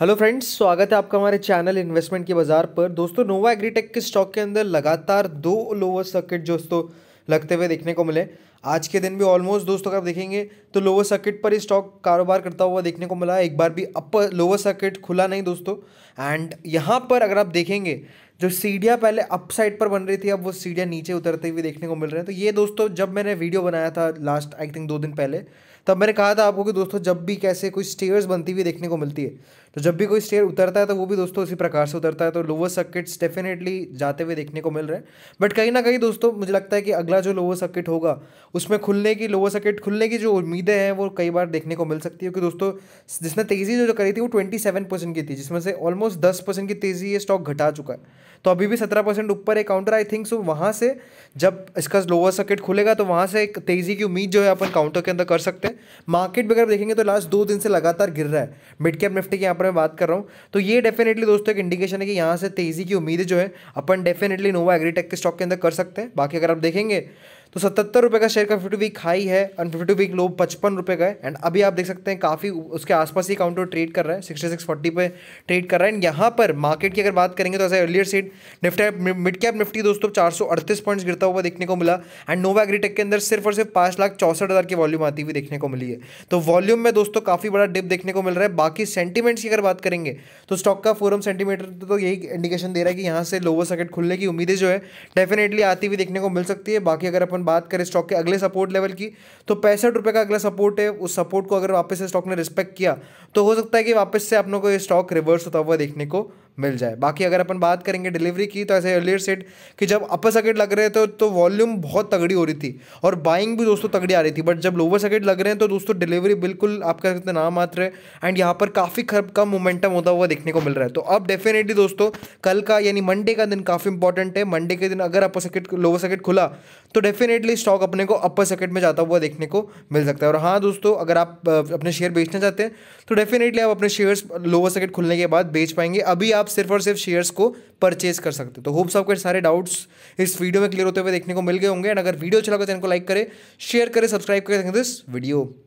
hello friends स्वागत है आपका हमारे चैनल इन्वेस्टमेंट के बाजार पर दोस्तों नोवा एग्रीटेक के स्टॉक के अंदर लगातार दो लोअर सर्किट दोस्तों लगते हुए देखने को मिले आज के दिन भी ऑलमोस्ट दोस्तों अगर देखेंगे तो लोअर सर्किट पर ही स्टॉक कारोबार करता हुआ देखने को मिला एक बार भी अपर लोअर सर्किट खुला नहीं दोस्तों एंड यहाँ पर अगर आप देखेंगे जो सीढ़ियाँ पहले अप साइड पर बन रही थी अब वो सीढ़ियाँ नीचे उतरते हुए देखने को मिल रहे हैं तो ये दोस्तों जब मैंने वीडियो बनाया था लास्ट आई थिंक दो दिन पहले तब मैंने कहा था आपको कि दोस्तों जब भी कैसे कोई स्टेयर्स बनती हुई देखने को मिलती है तो जब भी कोई स्टेयर उतरता है तो वो भी दोस्तों उसी प्रकार से उतरता है तो लोअर सर्किट्स डेफिनेटली जाते हुए देखने को मिल रहे हैं बट कहीं ना कहीं दोस्तों मुझे लगता है कि अगला जो लोअर सर्किट होगा उसमें खुलने की लोअर सर्किट खुलने की जो उम्मीदें हैं वो कई बार देखने को मिल सकती है क्योंकि दोस्तों जिसने तेज़ी जो करी थी वो ट्वेंटी सेवन परसेंट की थी जिसमें से ऑलमोस्ट दस परसेंट की तेज़ी ये स्टॉक घटा चुका है तो अभी भी सत्रह परसेंट ऊपर एक काउंटर आई थिंक सो वहाँ से जब इसका लोअर सर्किट खुलेगा तो वहाँ से एक तेज़ी की उम्मीद जो है अपन काउंटर के अंदर कर सकते हैं मार्केट भी अगर देखेंगे तो लास्ट दो दिन से लगातार गिर रहा है मिड कैप निफ्टी की यहाँ पर मैं बात कर रहा हूँ तो ये डेफिनेटली दोस्तों एक इंडिकेशन है कि यहाँ से तेज़ी की उम्मीद जो है अपन डेफिनेटली नोवा एग्रीटेक के स्टॉक के अंदर कर सकते हैं बाकी अगर आप देखेंगे तो सतहत्तर रुपये का शेयर का फिफ्टी वीक हाई है एंड फिफ्टी वीक लो पचपन रुपये का है एंड अभी आप देख सकते हैं काफ़ी उसके आसपास ही काउंटर ट्रेड कर रहा है सिक्सटी सिक्स फोर्टी पर ट्रेड कर रहा है एंड यहाँ पर मार्केट की अगर बात करेंगे तो ऐसा earlier seat Nifty mid cap Nifty दोस्तों चार सौ अड़तीस पॉइंट्स गिरता हुआ देखने को मिला एंड नोवा एग्रीटेक के अंदर सिर्फ और सिर्फ पाँच लाख चौसठ हज़ार की वॉल्यूम आती हुई देखने को मिली है तो वॉल्यूम में दोस्तों काफ़ी बड़ा डिप देखने को मिल रहा है बाकी सेंटीमेंट्स की अगर बात करेंगे तो स्टॉक का फोरम सेंटीमीटर तो यही इंडिकेशन दे रहा है कि यहाँ से लोअर सर्किट खुलने की उम्मीदें जो है डेफिनेटली आती हुई देखने को मिल सकती है बाकी अगर अपन बात करें स्टॉक के अगले सपोर्ट लेवल की तो पैंसठ रुपये का अगला सपोर्ट है उस सपोर्ट को अगर वापस से स्टॉक ने रिस्पेक्ट किया तो हो सकता है कि वापस से आप लोग को ये स्टॉक रिवर्स होता हुआ देखने को मिल जाए बाकी अगर अपन बात करेंगे डिलीवरी की तो ऐसे अर्लियर सेट कि जब अपर सर्किट लग रहे थे तो वॉल्यूम तो बहुत तगड़ी हो रही थी और बाइंग भी दोस्तों तगड़ी आ रही थी बट जब लोअर सर्किट लग रहे हैं तो दोस्तों डिलीवरी बिल्कुल आप कह सकते नाम मात्र है एंड यहाँ पर काफ़ी कम मोमेंटम होता हुआ देखने को मिल रहा है तो अब डेफिनेटली दोस्तों कल का यानी मंडे का दिन काफ़ी इंपॉर्टेंट है मंडे के दिन अगर अपर सर्किट लोअर सर्किट खुला तो डेफिनेटली स्टॉक अपने को अपर सर्किट में जाता हुआ देखने को मिल सकता है और हाँ दोस्तों अगर आप अपने शेयर बेचना चाहते हैं तो डेफिनेटली आप अपने शेयर्स लोअर सर्किट खुलने के बाद बेच पाएंगे अभी आप आप सिर्फ और सिर्फ शेयर्स को परचेज कर सकते हो तो होप्स आपके सारे डाउट्स इस वीडियो में क्लियर होते हुए देखने को मिल गए होंगे एंड अगर वीडियो अच्छा लगा तो इनको लाइक करें शेयर करें सब्सक्राइब करें दिस वीडियो